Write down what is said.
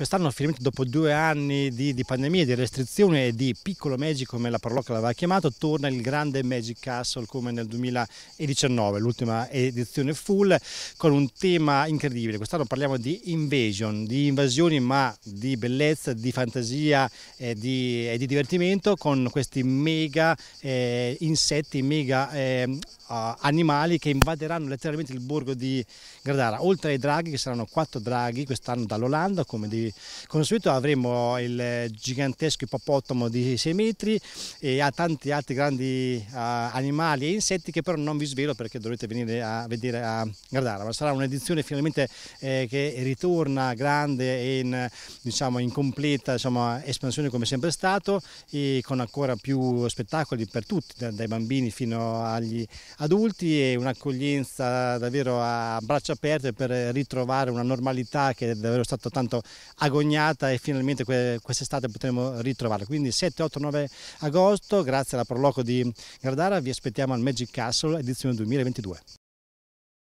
Quest'anno finalmente dopo due anni di, di pandemia, di restrizione e di piccolo Magic come la Parlocca l'aveva chiamato, torna il grande Magic Castle come nel 2019, l'ultima edizione full con un tema incredibile. Quest'anno parliamo di invasion, di invasioni ma di bellezza, di fantasia e di, e di divertimento con questi mega eh, insetti, mega eh, animali che invaderanno letteralmente il borgo di Gradara. Oltre ai draghi che saranno quattro draghi quest'anno dall'Olanda come dei metri. Costruito avremo il gigantesco ippopotamo di 6 metri e ha tanti altri grandi uh, animali e insetti che però non vi svelo perché dovrete venire a vedere a guardare, ma sarà un'edizione finalmente eh, che ritorna grande e in, diciamo, in completa diciamo, espansione come sempre stato e con ancora più spettacoli per tutti, dai bambini fino agli adulti e un'accoglienza davvero a braccia aperte per ritrovare una normalità che è davvero stata tanto agognata e finalmente quest'estate potremo ritrovarla. Quindi 7, 8, 9 agosto, grazie alla Proloco di Gardara, vi aspettiamo al Magic Castle edizione 2022.